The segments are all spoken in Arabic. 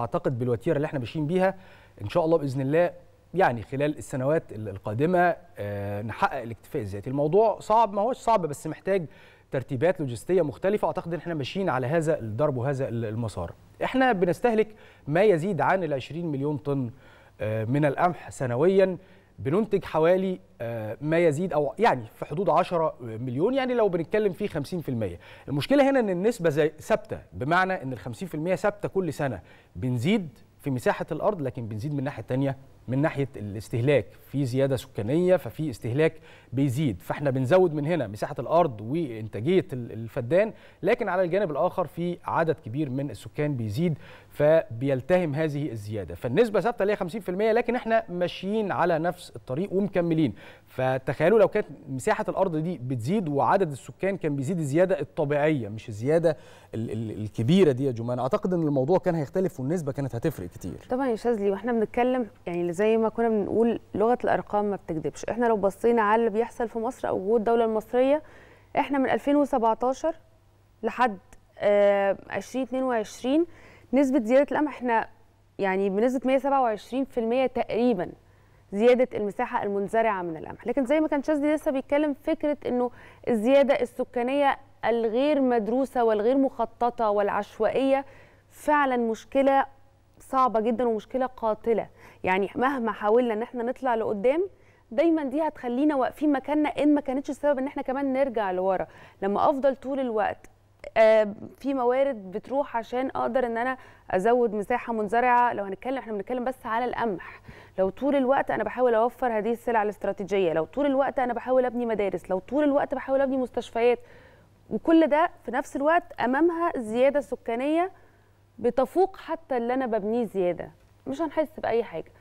اعتقد بالوتيره اللي احنا ماشيين بيها ان شاء الله باذن الله يعني خلال السنوات القادمه آه، نحقق الاكتفاء الذاتي الموضوع صعب ما هوش صعب بس محتاج ترتيبات لوجستيه مختلفه اعتقد ان احنا ماشيين على هذا الضرب وهذا المسار احنا بنستهلك ما يزيد عن ال 20 مليون طن آه، من القمح سنويا بننتج حوالي آه، ما يزيد او يعني في حدود 10 مليون يعني لو بنتكلم فيه 50% المشكله هنا ان النسبه زي ثابته بمعنى ان ال 50% ثابته كل سنه بنزيد في مساحه الارض لكن بنزيد من الناحيه الثانيه من ناحيه الاستهلاك في زياده سكانيه ففي استهلاك بيزيد فاحنا بنزود من هنا مساحه الارض وانتاجيه الفدان لكن على الجانب الاخر في عدد كبير من السكان بيزيد فبيلتهم هذه الزياده فالنسبه ثابته اللي هي 50% لكن احنا ماشيين على نفس الطريق ومكملين فتخيلوا لو كانت مساحه الارض دي بتزيد وعدد السكان كان بيزيد الزياده الطبيعيه مش الزياده الكبيره دي يا جمان اعتقد ان الموضوع كان هيختلف والنسبه كانت هتفرق كتير طبعا يا شاذلي واحنا بنتكلم يعني زي ما كنا بنقول لغه الارقام ما بتكذبش احنا لو بصينا على اللي بيحصل في مصر او جوه الدوله المصريه احنا من 2017 لحد 2022 آه، نسبه زياده القمح احنا يعني بنسبه 127% تقريبا زياده المساحه المنزرعه من القمح لكن زي ما كان شاذلي لسه بيتكلم فكره انه الزياده السكانيه الغير مدروسه والغير مخططه والعشوائيه فعلا مشكله صعبه جدا ومشكله قاتله يعني مهما حاولنا ان احنا نطلع لقدام دايما دي هتخلينا واقفين مكاننا ان ما كانتش السبب ان احنا كمان نرجع لورا لما افضل طول الوقت آه في موارد بتروح عشان اقدر ان انا ازود مساحه منزرعه لو هنتكلم احنا بنتكلم بس على القمح لو طول الوقت انا بحاول اوفر هذه السلع الاستراتيجيه لو طول الوقت انا بحاول ابني مدارس لو طول الوقت بحاول ابني مستشفيات وكل ده في نفس الوقت امامها زياده سكانيه بتفوق حتى اللي انا ببنيه زياده مش هنحس باي حاجه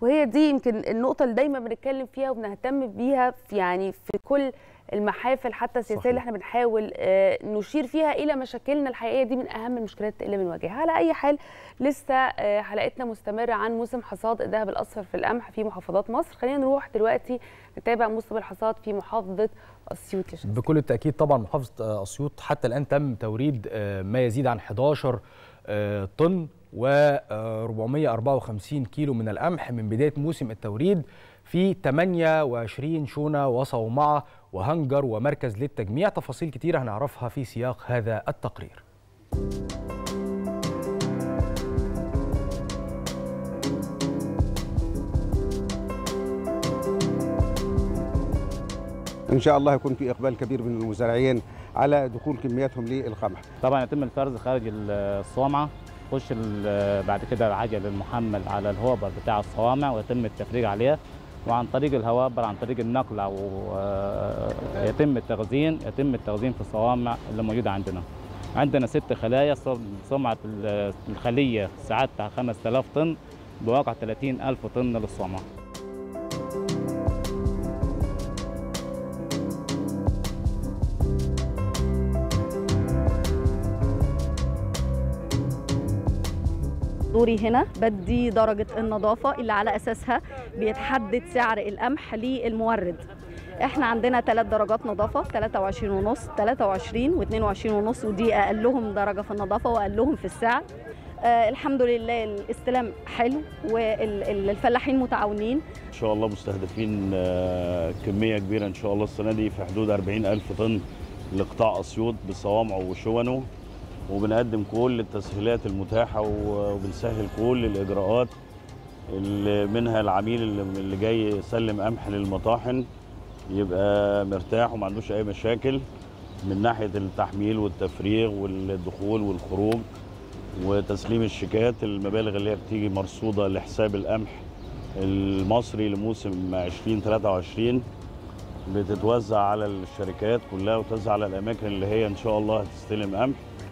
وهي دي يمكن النقطه اللي دايما بنتكلم فيها وبنهتم بيها في يعني في كل المحافل حتى السياسيه اللي احنا بنحاول آه، نشير فيها الى مشاكلنا الحقيقيه دي من اهم المشكلات اللي بنواجهها على اي حال لسه آه، حلقتنا مستمره عن موسم حصاد الذهب الاصفر في القمح في محافظات مصر خلينا نروح دلوقتي نتابع موسم الحصاد في محافظه اسيوط بكل التاكيد طبعا محافظه آه، اسيوط حتى الان تم توريد ما يزيد عن 11 طن و 454 كيلو من القمح من بدايه موسم التوريد في 28 شونه وصومعه وهنجر ومركز للتجميع تفاصيل كتيره هنعرفها في سياق هذا التقرير. ان شاء الله يكون في اقبال كبير من المزارعين على دخول كمياتهم للقمح طبعا يتم الفرز خارج الصومعه يخش بعد كده العجل المحمل على الهوبر بتاع الصوامع ويتم التفريغ عليها وعن طريق الهواء بل عن طريق النقل او آه، يتم التخزين يتم التخزين في الصوامع اللي موجوده عندنا عندنا ست خلايا سمعه الخليه سعادتها 5000 طن بواقع 30000 طن للصومعة دوري هنا بدي درجة النظافة اللي على أساسها بيتحدد سعر القمح للمورد احنا عندنا ثلاث درجات نظافه 23 ونص 23 و22 ونص ودي اقلهم درجه في النظافه واقلهم في السعر آه الحمد لله الاستلام حلو والفلاحين متعاونين ان شاء الله مستهدفين آه، كميه كبيره ان شاء الله السنه دي في حدود 40000 طن لقطاع اسيوط بصوامعه وشونه وبنقدم كل التسهيلات المتاحه وبنسهل كل الاجراءات اللي منها العميل اللي جاي يسلم قمح للمطاحن يبقى مرتاح وما عندوش اي مشاكل من ناحيه التحميل والتفريغ والدخول والخروج وتسليم الشيكات المبالغ اللي هي بتيجي مرصوده لحساب القمح المصري لموسم 2023 بتتوزع على الشركات كلها وتوزع على الاماكن اللي هي ان شاء الله هتستلم قمح